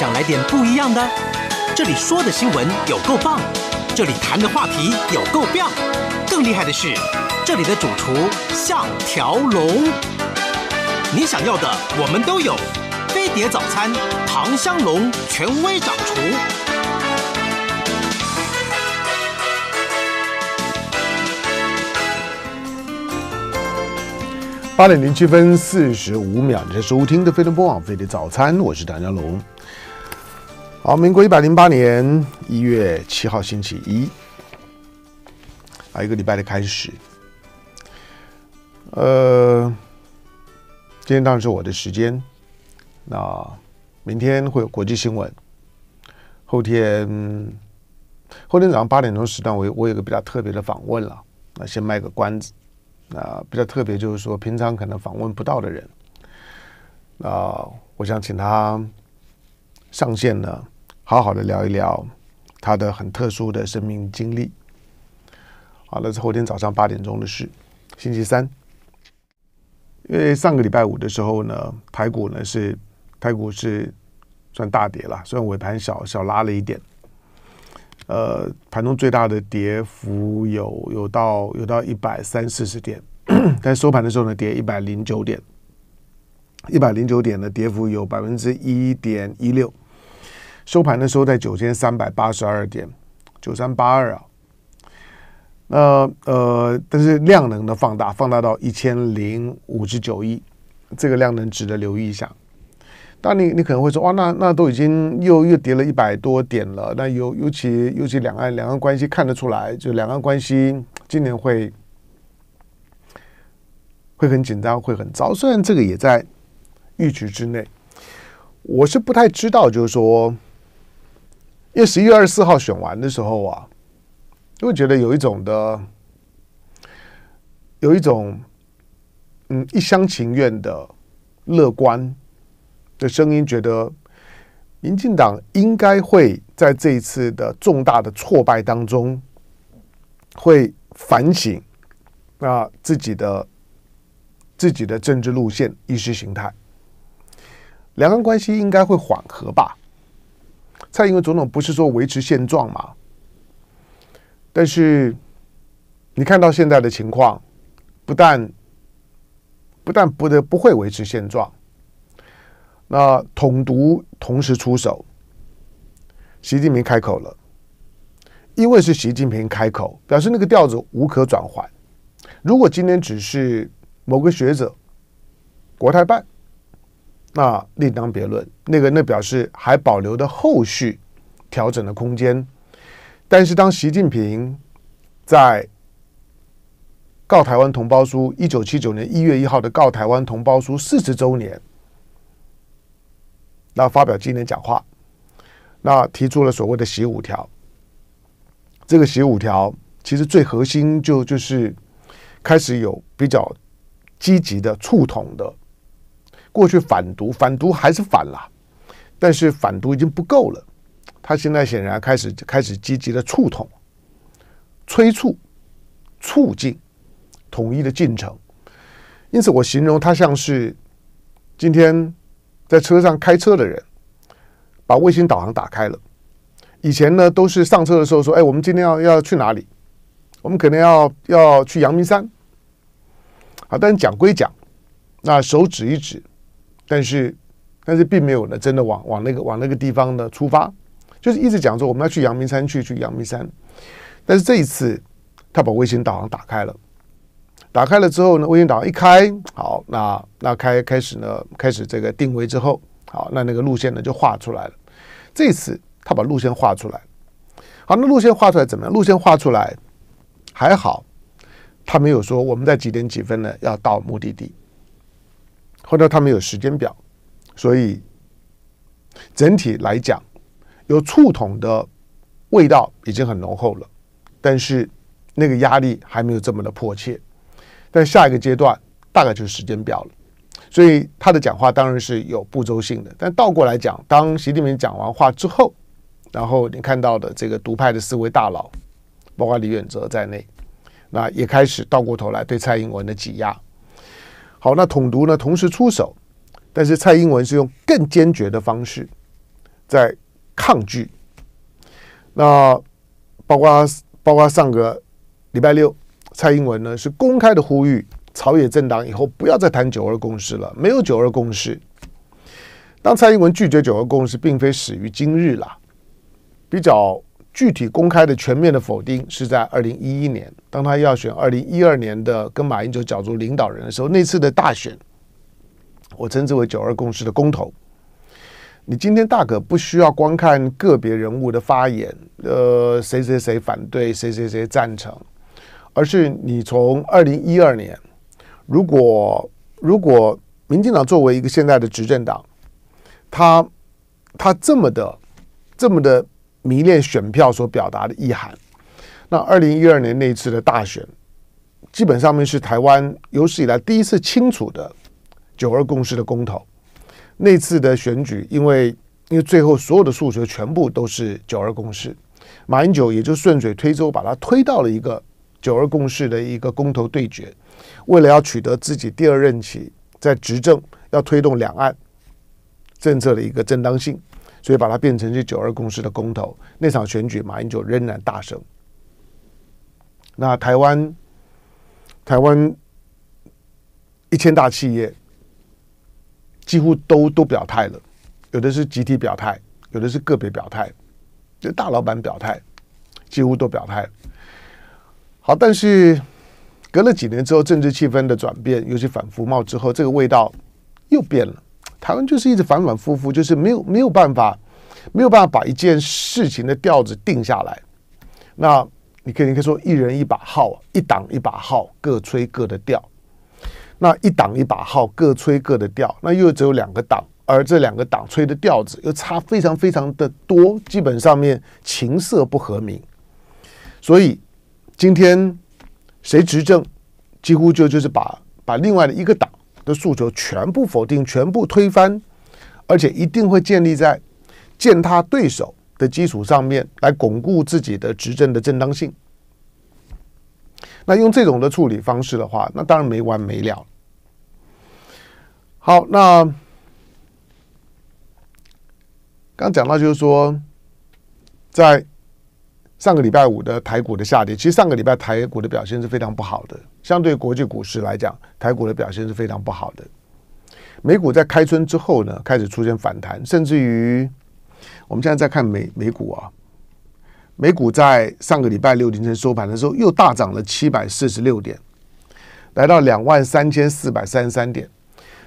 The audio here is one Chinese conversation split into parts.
想来点不一样的？这里说的新闻有够棒，这里谈的话题有够妙。更厉害的是，这里的主厨像条龙。你想要的我们都有。飞碟早餐，唐香龙权威掌厨。八点零七分四十五秒，你在收听的飞腾播网飞碟早餐，我是唐香龙。好，民国一百零八年一月七号，星期一，啊，一个礼拜的开始。呃，今天当然是我的时间。那明天会有国际新闻，后天后天早上八点钟时段，我我有个比较特别的访问了。那先卖个关子。那比较特别就是说，平常可能访问不到的人。那我想请他上线呢。好好的聊一聊他的很特殊的生命经历。好了，是后天早上八点钟的事，星期三。因为上个礼拜五的时候呢，台股呢是台股是算大跌了，虽然尾盘小小拉了一点，呃，盘中最大的跌幅有有到有到一百三四十点，但收盘的时候呢，跌一百零九点，一百零九点的跌幅有百分之一点一六。收盘的时候在九千三百八十二点九三八二啊，那呃，但是量能的放大，放大到一千零五十九亿，这个量能值得留意一下。但你你可能会说，哇，那那都已经又又跌了一百多点了。那尤尤其尤其两岸两岸关系看得出来，就两岸关系今年会会很紧张，会很糟。虽然这个也在预期之内，我是不太知道，就是说。因为十一月二十四号选完的时候啊，就会觉得有一种的，有一种嗯一厢情愿的乐观的声音，觉得民进党应该会在这一次的重大的挫败当中会反省啊自己的自己的政治路线、意识形态，两岸关系应该会缓和吧。蔡英文总统不是说维持现状嘛？但是你看到现在的情况，不但不但不得不会维持现状，那统独同时出手，习近平开口了，因为是习近平开口，表示那个调子无可转换。如果今天只是某个学者、国台办。那另当别论，那个那表示还保留的后续调整的空间。但是，当习近平在《告台湾同胞书》一九七九年一月一号的《告台湾同胞书》四十周年，那发表纪念讲话，那提出了所谓的“习五条”。这个“习五条”其实最核心就就是开始有比较积极的触统的。过去反独，反独还是反了，但是反独已经不够了，他现在显然开始开始积极的促统、催促、促进统一的进程。因此，我形容他像是今天在车上开车的人，把卫星导航打开了。以前呢，都是上车的时候说：“哎，我们今天要要去哪里？我们可能要要去阳明山。”啊，但是讲归讲，那手指一指。但是，但是并没有呢，真的往往那个往那个地方呢出发，就是一直讲说我们要去阳明山，去去阳明山。但是这一次，他把卫星导航打开了，打开了之后呢，卫星导航一开，好，那那开开始呢，开始这个定位之后，好，那那个路线呢就画出来了。这次他把路线画出来，好，那路线画出来怎么样？路线画出来还好，他没有说我们在几点几分呢要到目的地。或者他们有时间表，所以整体来讲，有醋桶的味道已经很浓厚了，但是那个压力还没有这么的迫切。但下一个阶段大概就是时间表了，所以他的讲话当然是有步骤性的。但倒过来讲，当习近平讲完话之后，然后你看到的这个独派的四位大佬，包括李远哲在内，那也开始倒过头来对蔡英文的挤压。好，那统独呢同时出手，但是蔡英文是用更坚决的方式在抗拒。那包括包括上个礼拜六，蔡英文呢是公开的呼吁朝野政党以后不要再谈九二共识了，没有九二共识。当蔡英文拒绝九二共识，并非始于今日啦，比较。具体公开的全面的否定是在二零一一年，当他要选二零一二年的跟马英九角逐领导人的时候，那次的大选，我称之为“九二共识”的公投。你今天大可不需要光看个别人物的发言，呃，谁谁谁反对，谁谁谁赞成，而是你从二零一二年，如果如果民进党作为一个现在的执政党，他他这么的这么的。迷恋选票所表达的意涵。那二零一二年那次的大选，基本上面是台湾有史以来第一次清楚的九二共识的公投。那次的选举，因为因为最后所有的数学全部都是九二共识，马英九也就顺水推舟把它推到了一个九二共识的一个公投对决。为了要取得自己第二任期在执政要推动两岸政策的一个正当性。所以把它变成是九二公司的公投，那场选举，马英九仍然大胜。那台湾台湾一千大企业几乎都都表态了，有的是集体表态，有的是个别表态，就大老板表态几乎都表态。好，但是隔了几年之后，政治气氛的转变，尤其反服贸之后，这个味道又变了。台湾就是一直反反复复，就是没有没有办法，没有办法把一件事情的调子定下来。那你可以，你可以说一人一把号，一党一把号，各吹各的调。那一党一把号，各吹各的调。那又只有两个党，而这两个党吹的调子又差非常非常的多，基本上面琴瑟不和鸣。所以今天谁执政，几乎就就是把把另外的一个党。诉求全部否定，全部推翻，而且一定会建立在践踏对手的基础上面来巩固自己的执政的正当性。那用这种的处理方式的话，那当然没完没了。好，那刚讲到就是说，在上个礼拜五的台股的下跌，其实上个礼拜台股的表现是非常不好的。相对国际股市来讲，台股的表现是非常不好的。美股在开春之后呢，开始出现反弹，甚至于我们现在在看美美股啊，美股在上个礼拜六凌晨收盘的时候，又大涨了七百四十六点，来到两万三千四百三十三点。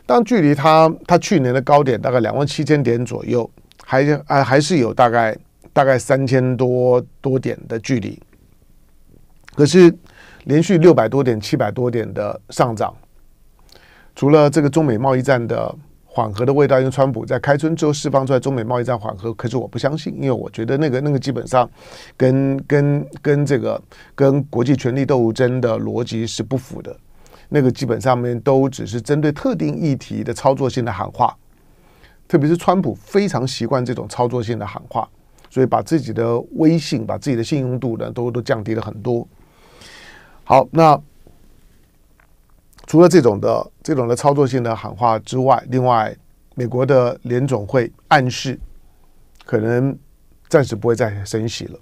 当距离它它去年的高点大概两万七千点左右，还啊还是有大概大概三千多多点的距离，可是。连续六百多点、七百多点的上涨，除了这个中美贸易战的缓和的味道，因为川普在开春之后释放出来中美贸易战缓和，可是我不相信，因为我觉得那个那个基本上跟跟跟这个跟国际权力斗争的逻辑是不符的，那个基本上面都只是针对特定议题的操作性的喊话，特别是川普非常习惯这种操作性的喊话，所以把自己的威信、把自己的信用度呢，都都降低了很多。好，那除了这种的、这种的操作性的喊话之外，另外，美国的联总会暗示，可能暂时不会再升息了。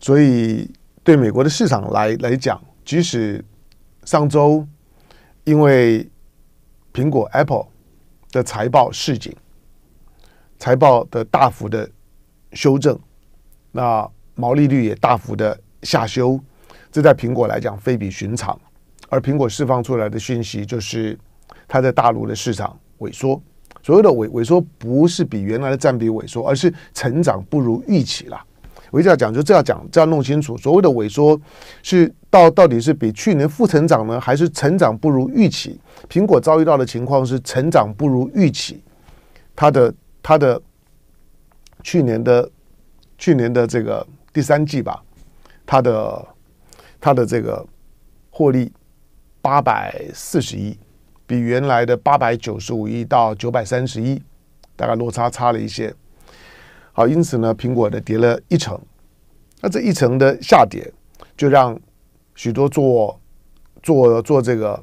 所以，对美国的市场来来讲，即使上周因为苹果 Apple 的财报市井，财报的大幅的修正，那毛利率也大幅的下修。这在苹果来讲非比寻常，而苹果释放出来的讯息就是，它在大陆的市场萎缩。所谓的萎萎缩，不是比原来的占比萎缩，而是成长不如预期了。我一直要讲，就这样讲，这样弄清楚。所谓的萎缩，是到到底是比去年负成长呢，还是成长不如预期？苹果遭遇到的情况是成长不如预期，它的它的去年的去年的这个第三季吧，它的。它的这个获利八百四十亿，比原来的八百九十五亿到九百三十亿，大概落差差了一些。好，因此呢，苹果呢跌了一成，那这一成的下跌，就让许多做做做这个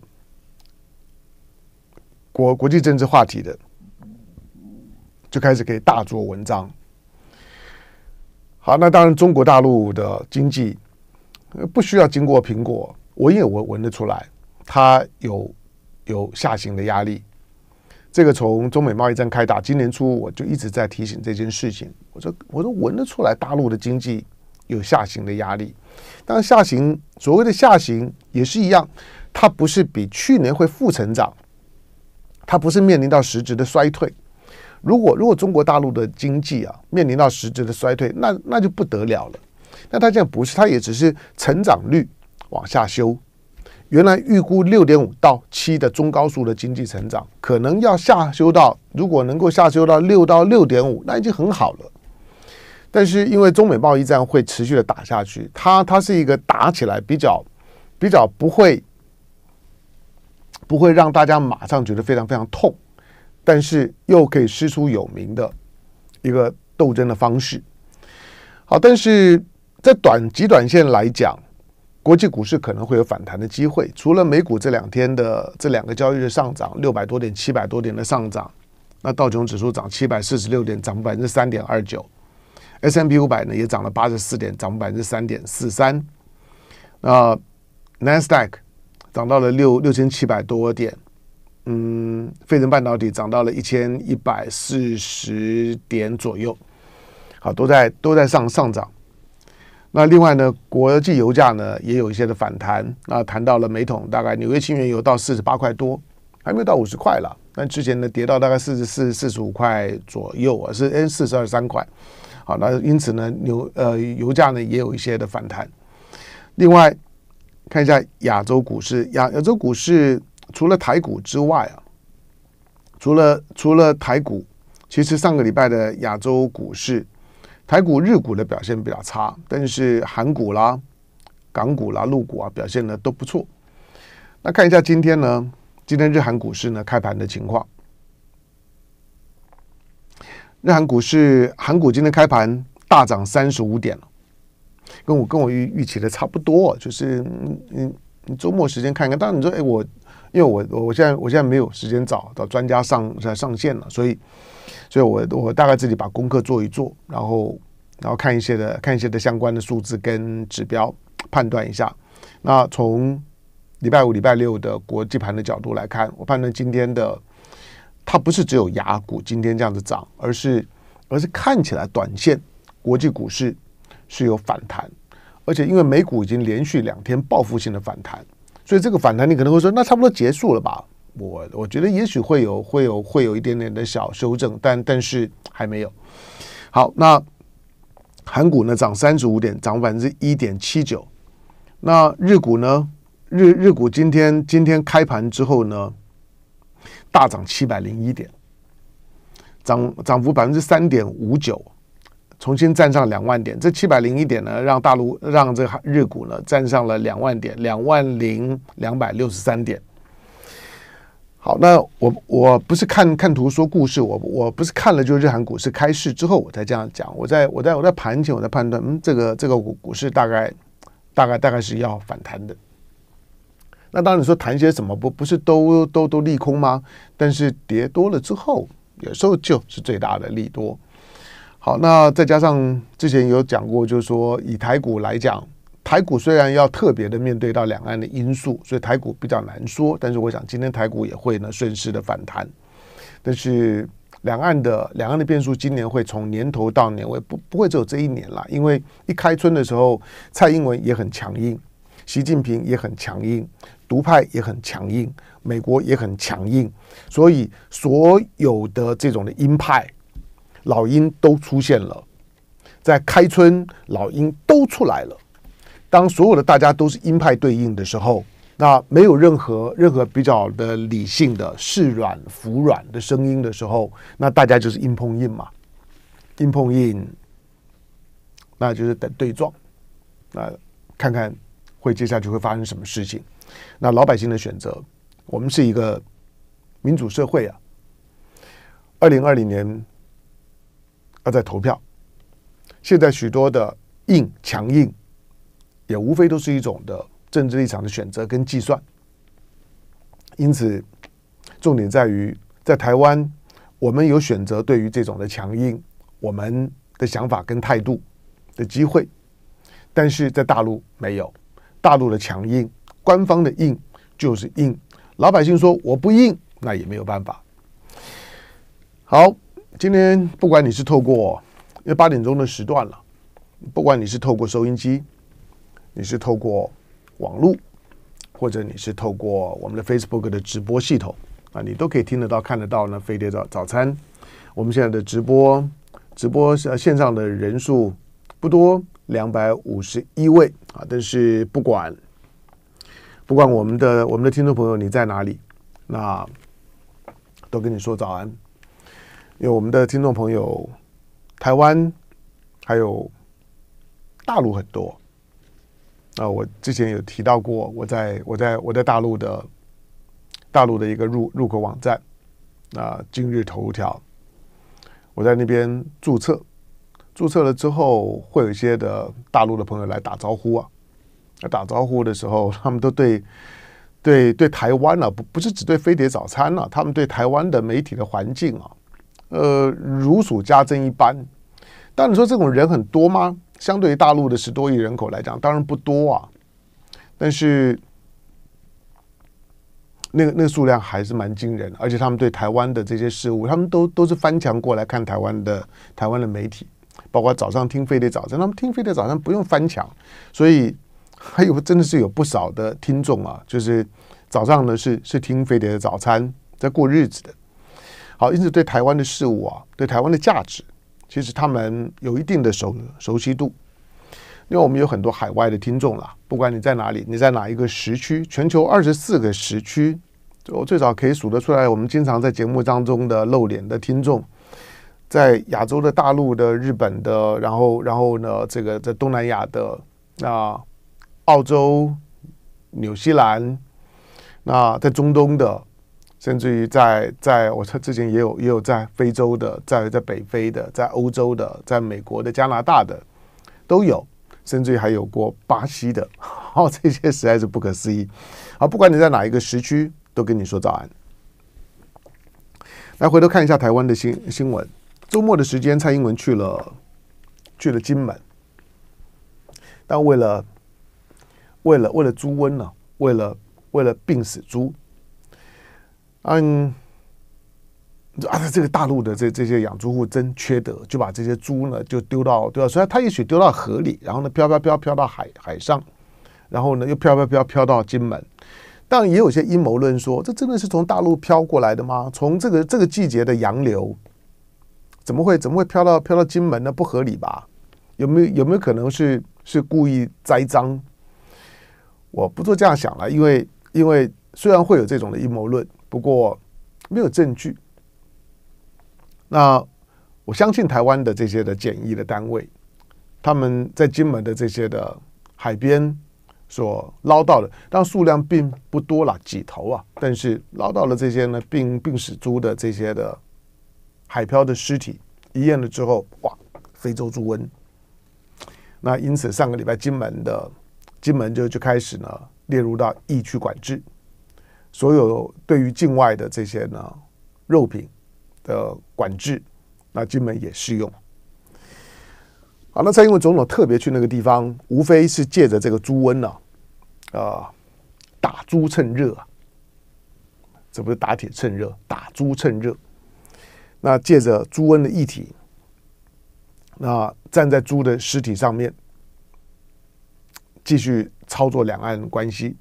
国国际政治话题的，就开始可以大做文章。好，那当然中国大陆的经济。不需要经过苹果，我也闻闻得出来，它有有下行的压力。这个从中美贸易战开打，今年初我就一直在提醒这件事情。我说，我都闻得出来，大陆的经济有下行的压力。但下行所谓的下行也是一样，它不是比去年会负成长，它不是面临到实质的衰退。如果如果中国大陆的经济啊面临到实质的衰退，那那就不得了了。那他在不是，他也只是成长率往下修。原来预估六点五到七的中高速的经济成长，可能要下修到，如果能够下修到六到六点五，那已经很好了。但是因为中美贸易战会持续的打下去，它它是一个打起来比较比较不会不会让大家马上觉得非常非常痛，但是又可以师出有名的，一个斗争的方式。好，但是。在短极短线来讲，国际股市可能会有反弹的机会。除了美股这两天的这两个交易日上涨，六百多点、七百多点的上涨，那道琼指数涨七百四十六点，涨百分之三点二九；S M P 五百呢也涨了八十四点，涨百分之三点四三。那纳斯达克涨到了六六千七百多点，嗯，费城半导体涨到了一千一百四十点左右，好，都在都在上上涨。那另外呢，国际油价呢也有一些的反弹啊，谈到了每桶大概纽约轻原油到四十八块多，还没有到五十块了。但之前呢跌到大概四十四、四十五块左右啊，是 N 四十二三块。好，那因此呢，油呃油价呢也有一些的反弹。另外，看一下亚洲股市，亚亚洲股市除了台股之外啊，除了除了台股，其实上个礼拜的亚洲股市。台股、日股的表现比较差，但是韩股啦、港股啦、陆股啊表现呢都不错。那看一下今天呢，今天日韩股市呢开盘的情况。日韩股市，韩股今天开盘大涨三十五点跟我跟我预预期的差不多，就是嗯嗯，周末时间看看。当然你说，哎我。因为我我我现在我现在没有时间找找专家上上上线了，所以所以，我我大概自己把功课做一做，然后然后看一些的看一些的相关的数字跟指标判断一下。那从礼拜五礼拜六的国际盘的角度来看，我判断今天的它不是只有雅股今天这样子涨，而是而是看起来短线国际股市是有反弹，而且因为美股已经连续两天报复性的反弹。所以这个反弹，你可能会说，那差不多结束了吧？我我觉得也许会有，会有，会有一点点的小修正，但但是还没有。好，那韩股呢，涨三十五点，涨百分之一点七九。那日股呢？日日股今天今天开盘之后呢，大涨七百零一点，涨涨幅百分之三点五九。重新站上两万点，这七百零一点呢，让大陆让这个日股呢站上了两万点，两万零两百六十三点。好，那我我不是看看图说故事，我我不是看了就日韩股市开市之后我才这样讲，我在我在我在盘前我在判断，嗯，这个这个股股市大概大概大概是要反弹的。那当然你说谈些什么不不是都都都利空吗？但是跌多了之后，有时候就是最大的利多。好，那再加上之前有讲过，就是说以台股来讲，台股虽然要特别的面对到两岸的因素，所以台股比较难说。但是我想今天台股也会呢顺势的反弹。但是两岸的两岸的变数，今年会从年头到年尾不不会只有这一年啦。因为一开春的时候，蔡英文也很强硬，习近平也很强硬，独派也很强硬，美国也很强硬，所以所有的这种的鹰派。老鹰都出现了，在开春，老鹰都出来了。当所有的大家都是鹰派对应的时候，那没有任何任何比较的理性的示软服软的声音的时候，那大家就是硬碰硬嘛，硬碰硬，那就是等对撞，那看看会接下去会发生什么事情。那老百姓的选择，我们是一个民主社会啊。二零二零年。在投票，现在许多的硬强硬，也无非都是一种的政治立场的选择跟计算。因此，重点在于在台湾，我们有选择对于这种的强硬，我们的想法跟态度的机会，但是在大陆没有，大陆的强硬，官方的硬就是硬，老百姓说我不硬，那也没有办法。好。今天不管你是透过因为八点钟的时段了，不管你是透过收音机，你是透过网络，或者你是透过我们的 Facebook 的直播系统啊，你都可以听得到、看得到呢。飞碟早早餐，我们现在的直播直播线上的人数不多，两百五十一位啊。但是不管不管我们的我们的听众朋友你在哪里，那都跟你说早安。有我们的听众朋友，台湾还有大陆很多啊，我之前有提到过，我在我在我在大陆的大陆的一个入入口网站啊，《今日头条》，我在那边注册，注册了之后，会有一些的大陆的朋友来打招呼啊。打招呼的时候，他们都对对对台湾了，不不是只对《飞碟早餐》了，他们对台湾的媒体的环境啊。呃，如数家珍一般。但你说这种人很多吗？相对于大陆的十多亿人口来讲，当然不多啊。但是那个那个数量还是蛮惊人。而且他们对台湾的这些事物，他们都都是翻墙过来看台湾的台湾的媒体，包括早上听飞碟早餐。他们听飞碟早餐不用翻墙，所以还有真的是有不少的听众啊，就是早上呢是是听飞碟的早餐在过日子的。好，因此对台湾的事物啊，对台湾的价值，其实他们有一定的熟熟悉度，因为我们有很多海外的听众啦，不管你在哪里，你在哪一个时区，全球二十四个时区，我最早可以数得出来。我们经常在节目当中的露脸的听众，在亚洲的大陆的、日本的，然后，然后呢，这个在东南亚的，啊，澳洲、纽西兰，那在中东的。甚至于在在我之前也有也有在非洲的，在在北非的，在欧洲的，在美国的、加拿大的都有，甚至于还有过巴西的，哦，这些实在是不可思议。好，不管你在哪一个时区，都跟你说早安。来回头看一下台湾的新新闻，周末的时间，蔡英文去了去了金门，但为了为了为了猪瘟呢，为了为了病死猪。嗯，啊，这个大陆的这这些养猪户真缺德，就把这些猪呢就丢到对吧？虽然他也许丢到河里，然后呢飘飘飘飘到海海上，然后呢又飘飘飘飘到金门。但也有些阴谋论说，这真的是从大陆飘过来的吗？从这个这个季节的洋流，怎么会怎么会飘到飘到金门呢？不合理吧？有没有有没有可能是是故意栽赃？我不做这样想了，因为因为虽然会有这种的阴谋论。不过没有证据。那我相信台湾的这些的检疫的单位，他们在金门的这些的海边所捞到的，但数量并不多了，几头啊。但是捞到了这些呢，病病死猪的这些的海漂的尸体，一验了之后，哇，非洲猪瘟。那因此上个礼拜金门的金门就就开始呢列入到疫区管制。所有对于境外的这些呢肉品的管制，那金门也适用。好，那蔡英文总统特别去那个地方，无非是借着这个猪瘟呢，啊，打猪趁热，这不是打铁趁热，打猪趁热。那借着猪瘟的议题，那站在猪的尸体上面，继续操作两岸关系。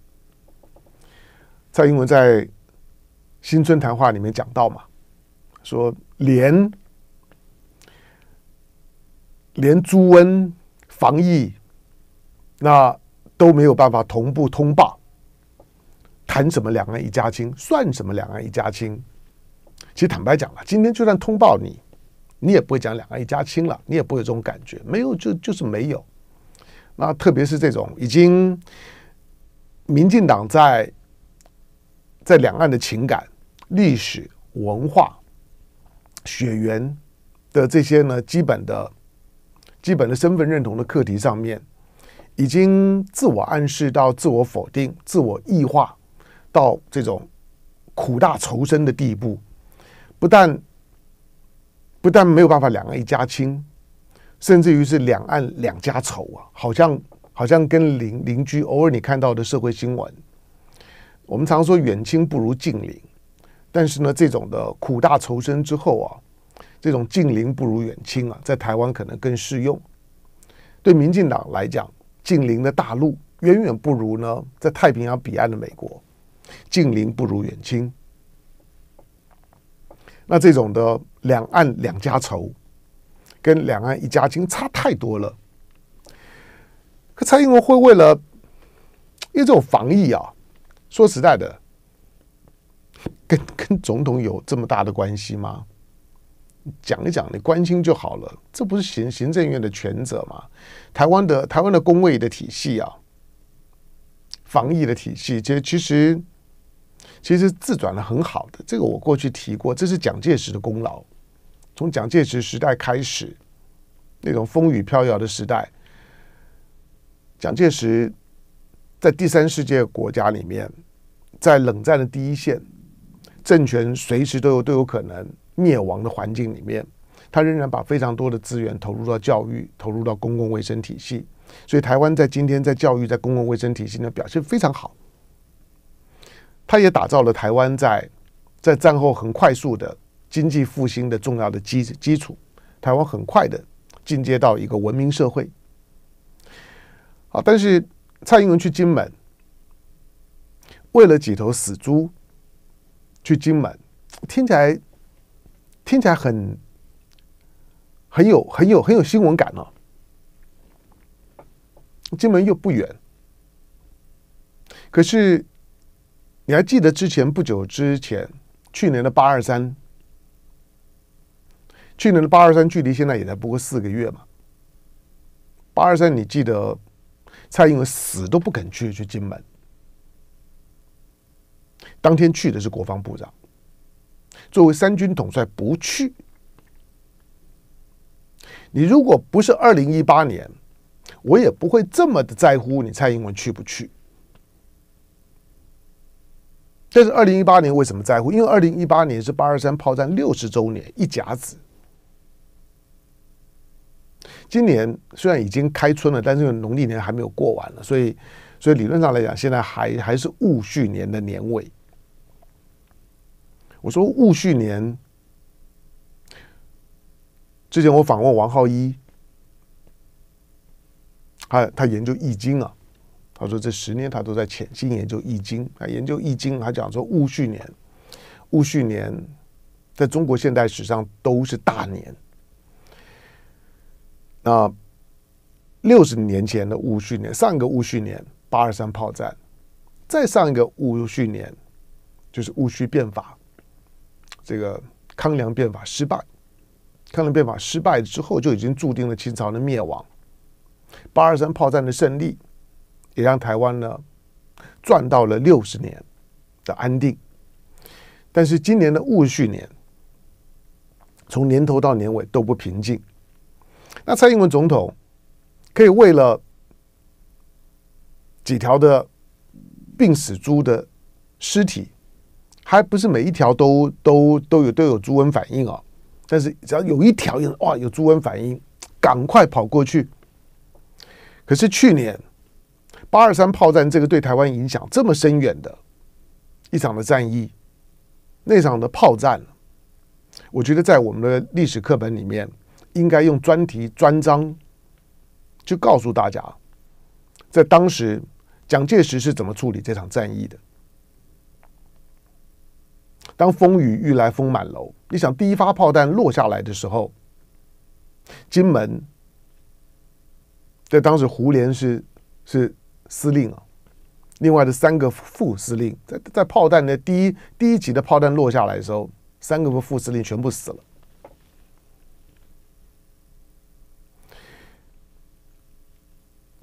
蔡英文在《新春谈话》里面讲到嘛，说连连猪瘟防疫那都没有办法同步通报，谈什么两岸一家亲，算什么两岸一家亲？其实坦白讲啊，今天就算通报你，你也不会讲两岸一家亲了，你也不会有这种感觉，没有就就是没有。那特别是这种已经民进党在。在两岸的情感、历史、文化、血缘的这些呢基本的、基本的身份认同的课题上面，已经自我暗示到自我否定、自我异化到这种苦大仇深的地步，不但不但没有办法两岸一家亲，甚至于是两岸两家仇啊！好像好像跟邻邻居偶尔你看到的社会新闻。我们常说远亲不如近邻，但是呢，这种的苦大仇深之后啊，这种近邻不如远亲啊，在台湾可能更适用。对民进党来讲，近邻的大陆远远不如呢，在太平洋彼岸的美国，近邻不如远亲。那这种的两岸两家仇，跟两岸一家亲差太多了。可蔡英文会为了因为这种防疫啊。说实在的，跟跟总统有这么大的关系吗？讲一讲，你关心就好了。这不是行行政院的权责吗？台湾的台湾的工位的体系啊，防疫的体系，其实其实其实自转的很好的。这个我过去提过，这是蒋介石的功劳。从蒋介石时代开始，那种风雨飘摇的时代，蒋介石。在第三世界国家里面，在冷战的第一线，政权随时都有都有可能灭亡的环境里面，他仍然把非常多的资源投入到教育，投入到公共卫生体系。所以，台湾在今天在教育在公共卫生体系呢表现非常好。他也打造了台湾在在战后很快速的经济复兴的重要的基基础。台湾很快的进阶到一个文明社会。好，但是。蔡英文去金门，为了几头死猪去金门，听起来听起来很很有很有很有新闻感哦。金门又不远，可是你还记得之前不久之前去年的八二三，去年的八二三距离现在也才不过四个月嘛？八二三，你记得？蔡英文死都不肯去去金门，当天去的是国防部长。作为三军统帅不去，你如果不是二零一八年，我也不会这么的在乎你蔡英文去不去。但是二零一八年为什么在乎？因为二零一八年是八二三炮战六十周年一甲子。今年虽然已经开春了，但是农历年还没有过完了，所以，所以理论上来讲，现在还还是戊戌年的年尾。我说戊戌年，之前我访问王浩一，他他研究易经啊，他说这十年他都在潜心研究易经，他研究易经，他讲说戊戌年，戊戌年在中国现代史上都是大年。那六十年前的戊戌年，上一个戊戌年八二三炮战，再上一个戊戌年就是戊戌变法，这个康梁变法失败，康梁变法失败之后，就已经注定了清朝的灭亡。八二三炮战的胜利，也让台湾呢赚到了六十年的安定。但是今年的戊戌年，从年头到年尾都不平静。那蔡英文总统可以为了几条的病死猪的尸体，还不是每一条都都都有都有猪瘟反应啊？但是只要有一条，哇，有猪瘟反应，赶快跑过去。可是去年八二三炮战这个对台湾影响这么深远的一场的战役，那场的炮战，我觉得在我们的历史课本里面。应该用专题专章，就告诉大家，在当时蒋介石是怎么处理这场战役的。当风雨欲来风满楼，你想第一发炮弹落下来的时候，金门在当时胡连是是司令啊，另外的三个副司令，在在炮弹的第一第一级的炮弹落下来的时候，三个副司令全部死了。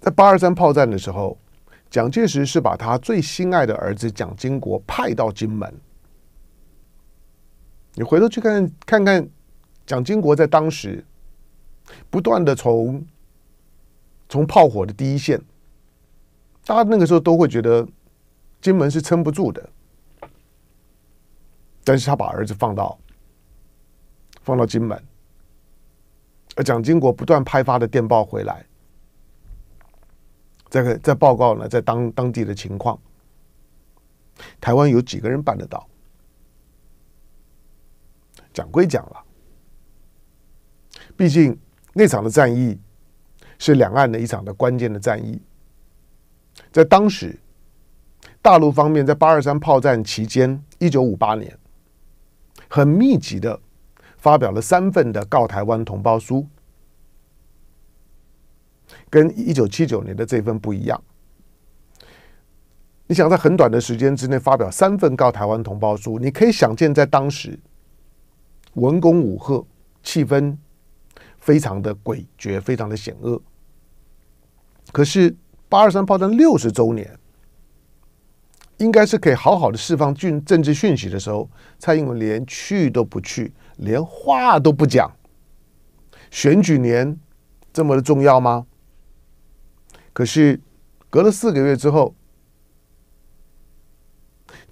在八二三炮战的时候，蒋介石是把他最心爱的儿子蒋经国派到金门。你回头去看看看，蒋经国在当时不断的从从炮火的第一线，大家那个时候都会觉得金门是撑不住的，但是他把儿子放到放到金门，而蒋经国不断派发的电报回来。这个在报告呢，在当当地的情况，台湾有几个人办得到？讲归讲了，毕竟那场的战役是两岸的一场的关键的战役，在当时大陆方面在八二三炮战期间，一九五八年很密集的发表了三份的告台湾同胞书。跟一九七九年的这份不一样。你想在很短的时间之内发表三份告台湾同胞书，你可以想见在当时文公武贺气氛非常的诡谲，非常的险恶。可是八二三炮战六十周年，应该是可以好好的释放政政治讯息的时候，蔡英文连去都不去，连话都不讲，选举年这么的重要吗？可是，隔了四个月之后，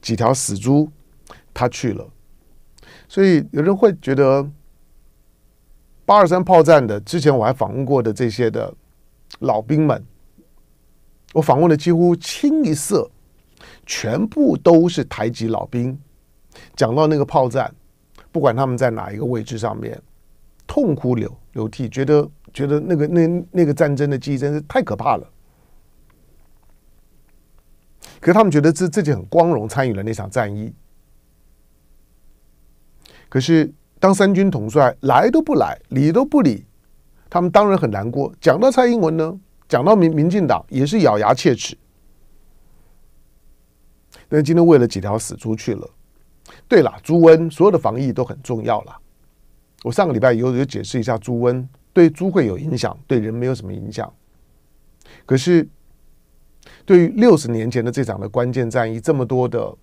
几条死猪，他去了。所以有人会觉得，八二三炮战的之前我还访问过的这些的老兵们，我访问的几乎清一色，全部都是台籍老兵。讲到那个炮战，不管他们在哪一个位置上面，痛哭流流涕，觉得。觉得那个那那个战争的记忆真是太可怕了，可是他们觉得自自己很光荣参与了那场战役，可是当三军统帅来都不来，理都不理，他们当然很难过。讲到蔡英文呢，讲到民民进党也是咬牙切齿。那今天为了几条死猪去了。对了，朱温所有的防疫都很重要了。我上个礼拜有有解释一下朱温对猪会有影响，对人没有什么影响。可是，对于六十年前的这场的关键战役，这么多的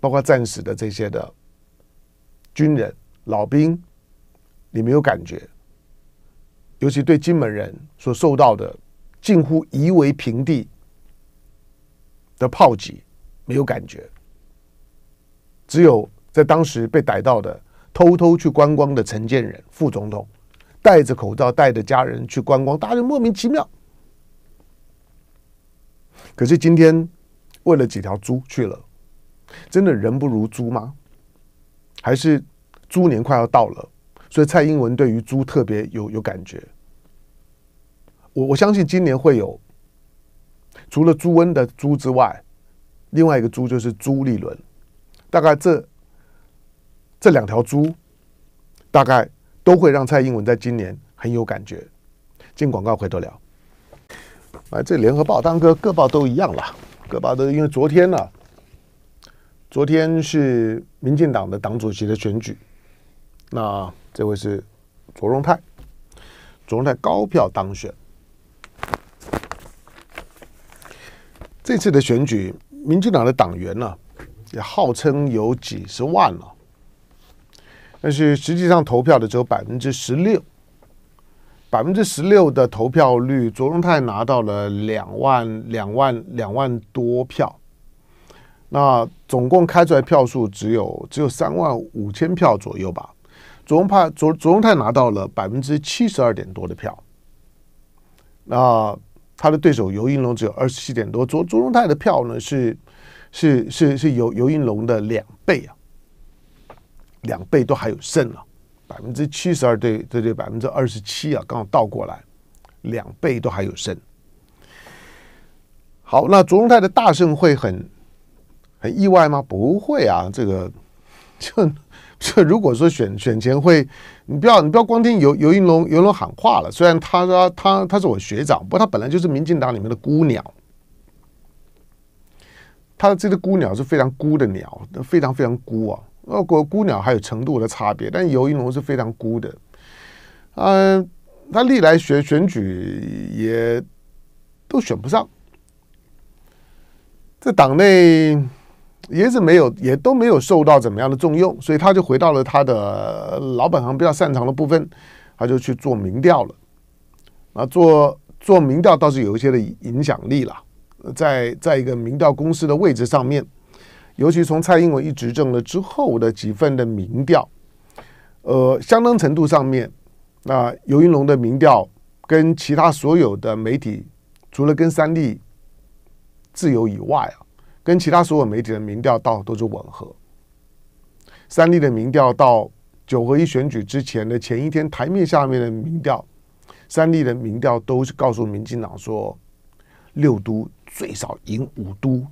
包括战死的这些的军人老兵，你没有感觉？尤其对金门人所受到的近乎夷为平地的炮击没有感觉？只有在当时被逮到的偷偷去观光的陈建仁副总统。戴着口罩，带着家人去观光，大家莫名其妙。可是今天为了几条猪去了，真的人不如猪吗？还是猪年快要到了，所以蔡英文对于猪特别有有感觉。我我相信今年会有除了猪瘟的猪之外，另外一个猪就是朱立伦。大概这这两条猪，大概。都会让蔡英文在今年很有感觉，进广告回头聊。啊，这联合报，当哥各报都一样了，各报都因为昨天呢，昨天是民进党的党主席的选举，那这位是卓荣泰，卓荣泰高票当选。这次的选举，民进党的党员呢，也号称有几十万了。但是实际上投票的只有百分之十六，百分之十六的投票率，卓荣泰拿到了两万两万两万多票，那总共开出来票数只有只有三万五千票左右吧。卓荣泰卓卓荣泰拿到了百分之七十二点多的票，那他的对手尤应龙只有二十七点多。卓卓荣泰的票呢是是是是尤尤应龙的两倍啊。两倍都还有剩了，百分之七十二对对对，百分之二十七啊，刚好倒过来，两倍都还有剩。好，那卓荣泰的大胜会很很意外吗？不会啊，这个就就如果说选选前会，你不要你不要光听尤尤云龙尤龙喊话了，虽然他说他他是我学长，不过他本来就是民进党里面的孤鸟，他这只孤鸟是非常孤的鸟，非常非常孤啊。各国孤鸟还有程度的差别，但尤一龙是非常孤的。嗯，他历来选选举也都选不上，在党内也是没有，也都没有受到怎么样的重用，所以他就回到了他的老本行比较擅长的部分，他就去做民调了。啊，做做民调倒是有一些的影响力了，在在一个民调公司的位置上面。尤其从蔡英文一执政了之后的几份的民调，呃，相当程度上面，那尤云龙的民调跟其他所有的媒体，除了跟三立自由以外啊，跟其他所有媒体的民调到都是吻合。三立的民调到九合一选举之前的前一天台面下面的民调，三立的民调都是告诉民进党说，六都最少赢五都。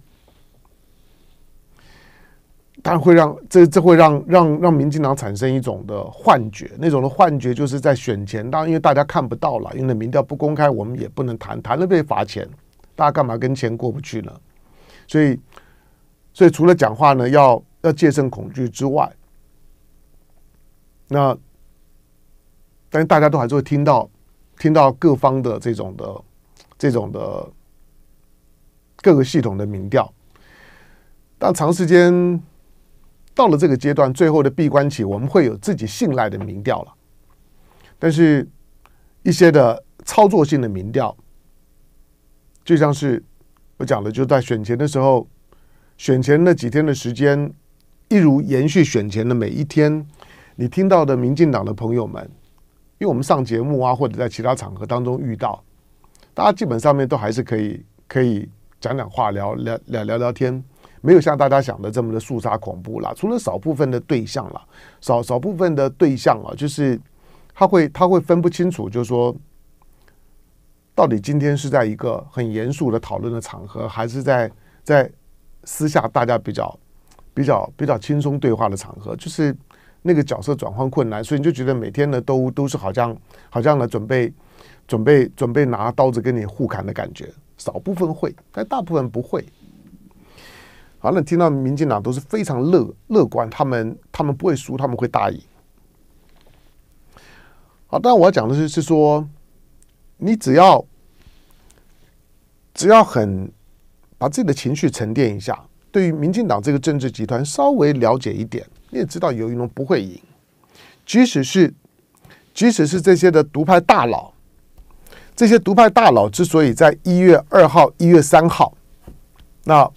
但会让这这会让让让民进党产生一种的幻觉，那种的幻觉就是在选前，当然因为大家看不到了，因为民调不公开，我们也不能谈，谈了被罚钱，大家干嘛跟钱过不去呢？所以，所以除了讲话呢，要要戒慎恐惧之外，那但是大家都还是会听到听到各方的这种的这种的各个系统的民调，但长时间。到了这个阶段，最后的闭关期，我们会有自己信赖的民调了。但是，一些的操作性的民调，就像是我讲的，就在选前的时候，选前那几天的时间，一如延续选前的每一天，你听到的民进党的朋友们，因为我们上节目啊，或者在其他场合当中遇到，大家基本上面都还是可以可以讲讲话，聊聊聊聊聊天。没有像大家想的这么的肃杀恐怖啦，除了少部分的对象啦，少少部分的对象啊，就是他会他会分不清楚，就是说到底今天是在一个很严肃的讨论的场合，还是在在私下大家比较比较比较轻松对话的场合，就是那个角色转换困难，所以你就觉得每天呢都都是好像好像呢准备准备准备拿刀子跟你互砍的感觉，少部分会，但大部分不会。好，那听到民进党都是非常乐乐观，他们他们不会输，他们会大赢。好，但我要讲的是，是说，你只要只要很把自己的情绪沉淀一下，对于民进党这个政治集团稍微了解一点，你也知道尤一龙不会赢。即使是即使是这些的独派大佬，这些独派大佬之所以在一月二号、一月三号，那。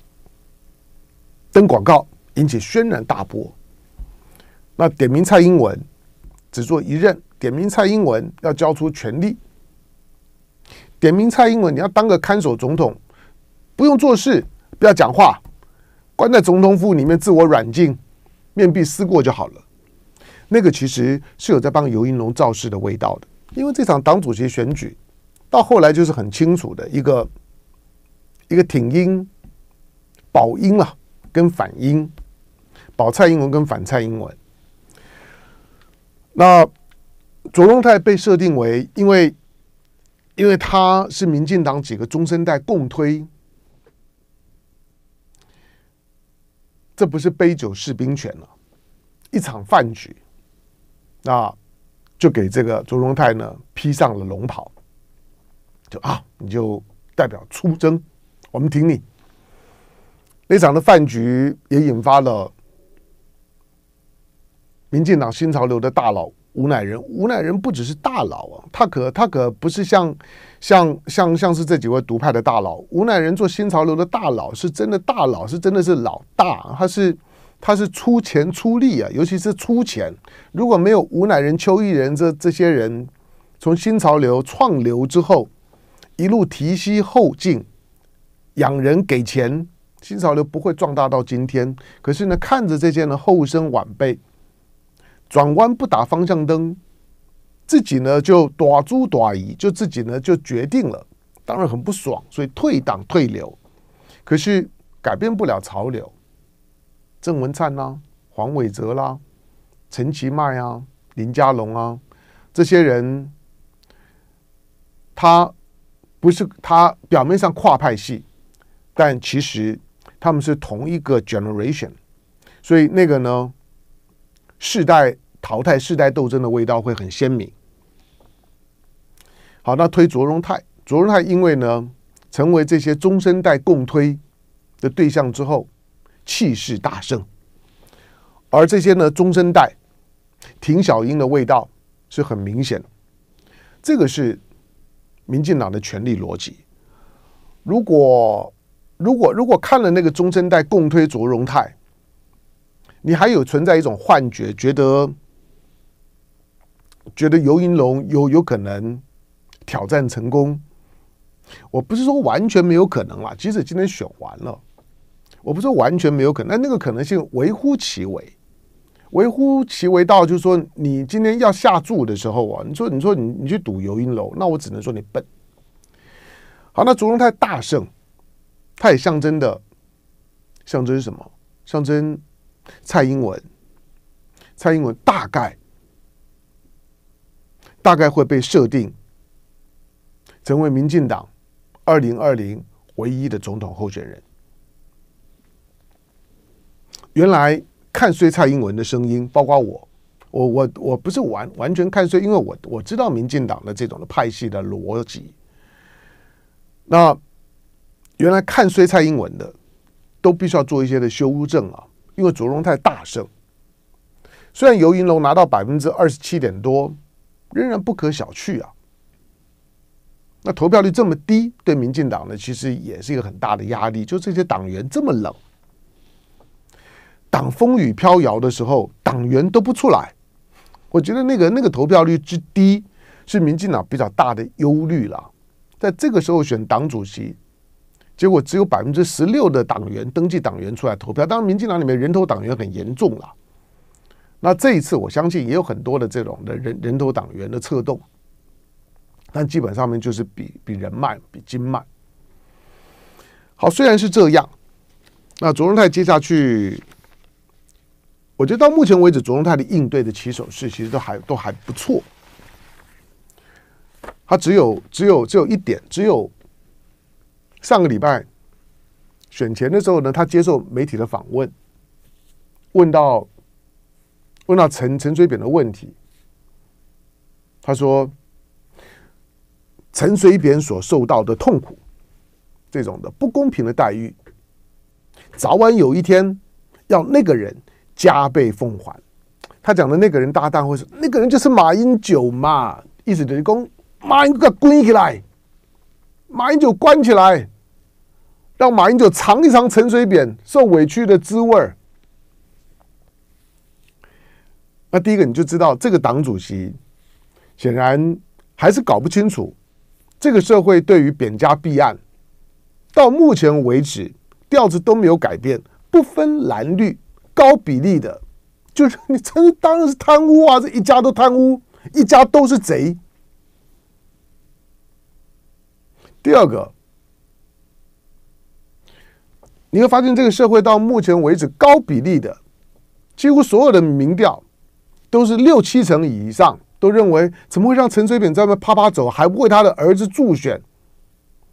登广告引起轩然大波，那点名蔡英文，只做一任；点名蔡英文要交出权力，点名蔡英文你要当个看守总统，不用做事，不要讲话，关在总统府里面自我软禁，面壁思过就好了。那个其实是有在帮尤盈龙造势的味道的，因为这场党主席选举到后来就是很清楚的一个一个挺英保英了。跟反英保蔡英文跟反蔡英文，那卓荣泰被设定为，因为因为他是民进党几个中生代共推，这不是杯酒释兵权了，一场饭局，那就给这个卓荣泰呢披上了龙袍，就啊，你就代表出征，我们挺你。这场的饭局也引发了民进党新潮流的大佬吴乃仁。吴乃仁不只是大佬，啊，他可他可不是像像像像是这几位独派的大佬。吴乃仁做新潮流的大佬，是真的大佬，是真的是老大。他是他是出钱出力啊，尤其是出钱。如果没有吴乃仁、邱毅仁这这些人，从新潮流创流之后一路提携后进，养人给钱。新潮流不会壮大到今天，可是呢，看着这些呢后生晚辈转弯不打方向灯，自己呢就短租短移，就自己呢就决定了，当然很不爽，所以退党退流。可是改变不了潮流。郑文灿啦，黄伟哲啦，陈其迈啊，林佳龙啊，这些人，他不是他表面上跨派系，但其实。他们是同一个 generation，所以那个呢，世代淘汰、世代斗争的味道会很鲜明。好，那推卓荣泰，卓荣泰因为呢成为这些中生代共推的对象之后，气势大盛，而这些呢中生代，庭小英的味道是很明显的。这个是民进党的权力逻辑。如果如果如果看了那个中生代共推卓荣泰，你还有存在一种幻觉，觉得觉得尤银龙有有可能挑战成功，我不是说完全没有可能啦，即使今天选完了，我不是完全没有可能，但那个可能性微乎其微，微乎其微到就是说你今天要下注的时候啊，你说你说你你去赌尤银龙，那我只能说你笨。好，那卓荣泰大胜。它也象征的象征什么？象征蔡英文，蔡英文大概大概会被设定成为民进党二零二零唯一的总统候选人。原来看衰蔡英文的声音，包括我，我我我不是完完全看衰，因为我我知道民进党的这种的派系的逻辑。那。原来看衰蔡英文的，都必须要做一些的修正啊，因为卓荣太大胜，虽然游银龙拿到百分之二十七点多，仍然不可小觑啊。那投票率这么低，对民进党呢，其实也是一个很大的压力，就这些党员这么冷，党风雨飘摇的时候，党员都不出来，我觉得那个那个投票率之低，是民进党比较大的忧虑了。在这个时候选党主席。结果只有百分之十六的党员登记党员出来投票，当然民进党里面人头党员很严重了。那这一次我相信也有很多的这种的人人头党员的策动，但基本上面就是比比人脉比金脉。好，虽然是这样，那卓荣泰接下去，我觉得到目前为止卓荣泰的应对的棋手式其实都还都还不错。他只有只有只有一点只有。上个礼拜，选前的时候呢，他接受媒体的访问，问到问到陈陈水扁的问题，他说陈水扁所受到的痛苦，这种的不公平的待遇，早晚有一天要那个人加倍奉还。他讲的那个人，搭档会说，那个人就是马英九嘛，意思等于讲马英九滚起来。马英九关起来，让马英九尝一尝陈水扁受委屈的滋味。那第一个，你就知道这个党主席显然还是搞不清楚，这个社会对于扁家弊案到目前为止调子都没有改变，不分蓝绿，高比例的，就是你真当然是贪污啊，这一家都贪污，一家都是贼。第二个，你会发现这个社会到目前为止高比例的，几乎所有的民调都是六七成以上都认为，怎么会让陈水扁在那啪啪走，还不为他的儿子助选，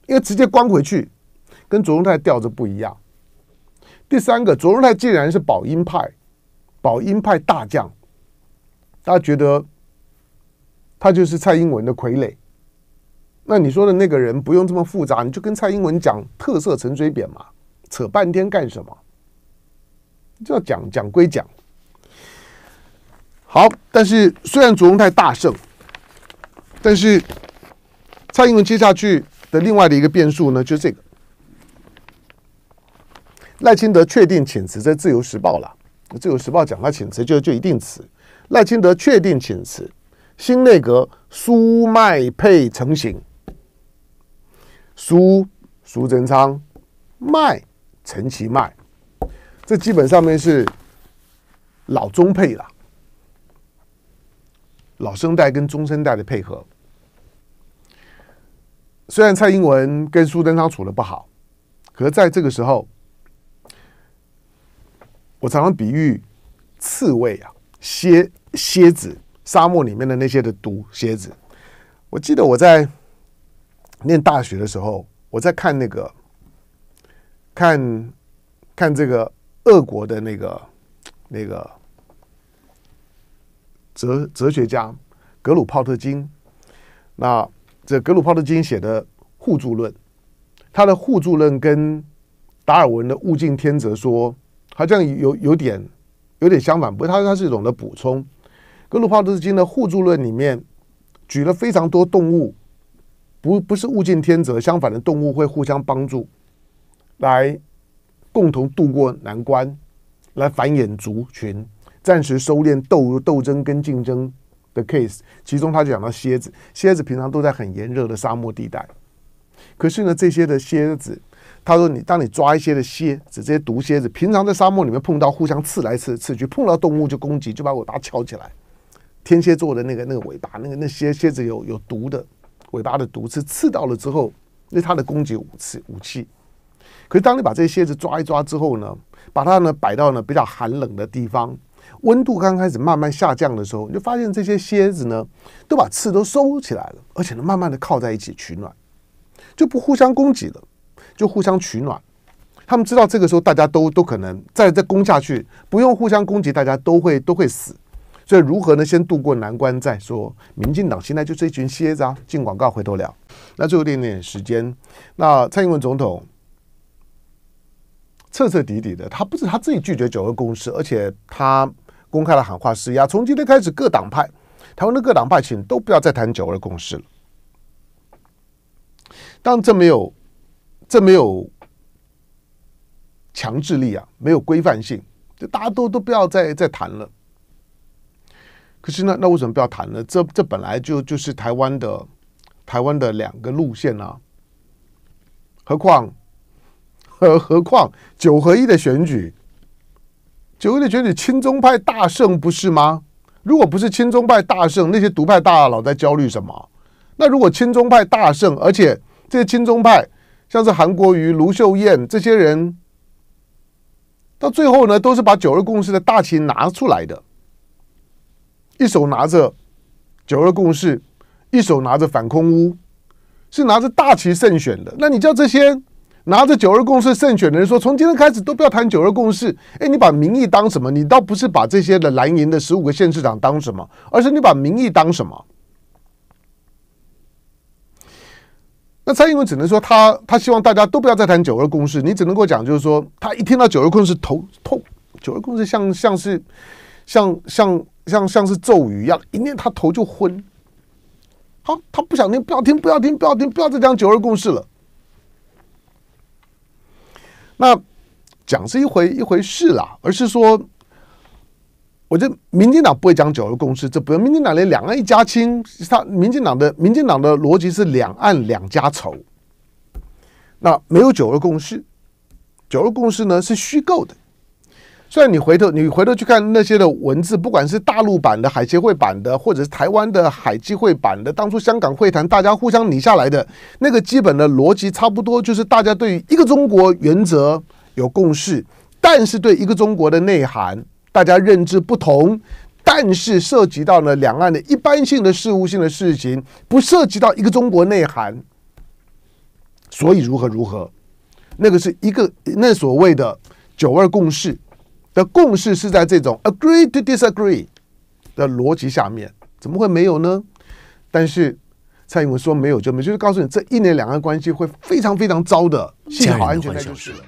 因为直接关回去，跟卓荣泰调子不一样。第三个，卓荣泰竟然是保英派，保英派大将，大家觉得他就是蔡英文的傀儡。那你说的那个人不用这么复杂，你就跟蔡英文讲特色陈水扁嘛，扯半天干什么？就要讲讲归讲。好，但是虽然主龙太大胜，但是蔡英文接下去的另外的一个变数呢，就这个赖清德确定请辞在自由时报了。自由时报讲他请辞，就就一定辞。赖清德确定请辞，新内阁苏麦配成型。苏苏贞昌卖陈其迈，这基本上面是老中配了，老生代跟中生代的配合。虽然蔡英文跟苏贞昌处的不好，可是在这个时候，我常常比喻刺猬啊，蝎蝎子，沙漠里面的那些的毒蝎子。我记得我在。念大学的时候，我在看那个，看，看这个俄国的那个那个哲哲学家格鲁泡特金，那这格鲁泡特金写的《互助论》，他的互助论跟达尔文的“物竞天择”说，好像有有点有点相反，不过他他是一种的补充。格鲁泡特金的《互助论》里面举了非常多动物。不不是物竞天择，相反的，动物会互相帮助，来共同渡过难关，来繁衍族群，暂时收敛斗斗争跟竞争的 case。其中他就讲到蝎子，蝎子平常都在很炎热的沙漠地带。可是呢，这些的蝎子，他说你当你抓一些的蝎子，这些毒蝎子，平常在沙漠里面碰到，互相刺来刺刺去，碰到动物就攻击，就把尾巴翘起来。天蝎座的那个那个尾巴，那个那蝎蝎子有有毒的。尾巴的毒刺刺到了之后，那它的攻击武器武器。可是当你把这些蝎子抓一抓之后呢，把它呢摆到呢比较寒冷的地方，温度刚开始慢慢下降的时候，你就发现这些蝎子呢都把刺都收起来了，而且呢慢慢的靠在一起取暖，就不互相攻击了，就互相取暖。他们知道这个时候大家都都可能再再攻下去，不用互相攻击，大家都会都会死。所以如何呢？先渡过难关再说。民进党现在就是一群蝎子啊！进广告回头聊。那最后点点时间，那蔡英文总统彻彻底底的，他不是他自己拒绝九二共识，而且他公开的喊话施压，从今天开始各党派，台湾的各党派请都不要再谈九二共识了。当这没有这没有强制力啊，没有规范性，就大家都都不要再再谈了。可是呢，那为什么不要谈呢？这这本来就就是台湾的台湾的两个路线啊。何况，何何况九合一的选举，九合一的选举，亲中派大胜不是吗？如果不是亲中派大胜，那些独派大佬在焦虑什么？那如果亲中派大胜，而且这些亲中派，像是韩国瑜、卢秀燕这些人，到最后呢，都是把九二共识的大旗拿出来的。一手拿着九二共识，一手拿着反空屋，是拿着大旗胜选的。那你叫这些拿着九二共识胜选的人说，从今天开始都不要谈九二共识。哎，你把民意当什么？你倒不是把这些的蓝营的十五个县市长当什么，而是你把民意当什么？那蔡英文只能说，他他希望大家都不要再谈九二共识。你只能够讲，就是说，他一听到九二共识头痛，九二共识像像是。像像像像是咒语一样，一念他头就昏。好，他不想听，不要听，不要听，不要听，不要再讲九二共识了。那讲是一回一回事啦，而是说，我觉得民进党不会讲九二共识，这不，民进党连两岸一家亲，他民进党的民进党的逻辑是两岸两家仇。那没有九二共识，九二共识呢是虚构的。虽然你回头你回头去看那些的文字，不管是大陆版的海协会版的，或者是台湾的海基会版的，当初香港会谈大家互相拟下来的那个基本的逻辑差不多，就是大家对于一个中国原则有共识，但是对一个中国的内涵大家认知不同，但是涉及到呢两岸的一般性的事务性的事情，不涉及到一个中国内涵，所以如何如何，那个是一个那所谓的九二共识。的共识是在这种 agree to disagree 的逻辑下面，怎么会没有呢？但是蔡英文说没有，就没，就是告诉你，这一年两岸关系会非常非常糟的，幸好安全就是了。